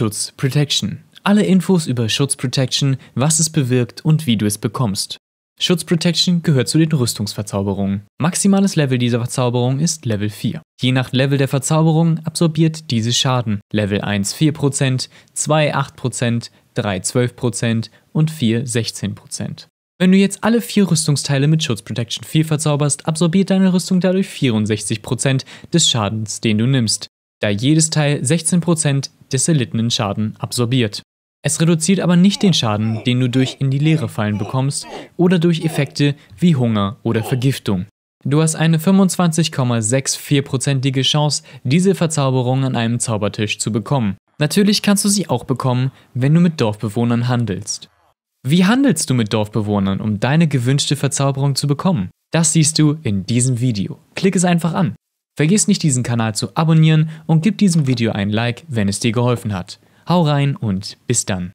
Schutz Protection. Alle Infos über Schutz Protection, was es bewirkt und wie du es bekommst. Schutz Protection gehört zu den Rüstungsverzauberungen. Maximales Level dieser Verzauberung ist Level 4. Je nach Level der Verzauberung absorbiert diese Schaden. Level 1 4%, 2 8%, 3 12% und 4 16%. Wenn du jetzt alle vier Rüstungsteile mit Schutz Protection 4 verzauberst, absorbiert deine Rüstung dadurch 64% des Schadens, den du nimmst, da jedes Teil 16% des erlittenen Schaden absorbiert. Es reduziert aber nicht den Schaden, den du durch in die Leere fallen bekommst oder durch Effekte wie Hunger oder Vergiftung. Du hast eine 25,64%ige Chance, diese Verzauberung an einem Zaubertisch zu bekommen. Natürlich kannst du sie auch bekommen, wenn du mit Dorfbewohnern handelst. Wie handelst du mit Dorfbewohnern, um deine gewünschte Verzauberung zu bekommen? Das siehst du in diesem Video. Klick es einfach an. Vergiss nicht diesen Kanal zu abonnieren und gib diesem Video ein Like, wenn es dir geholfen hat. Hau rein und bis dann.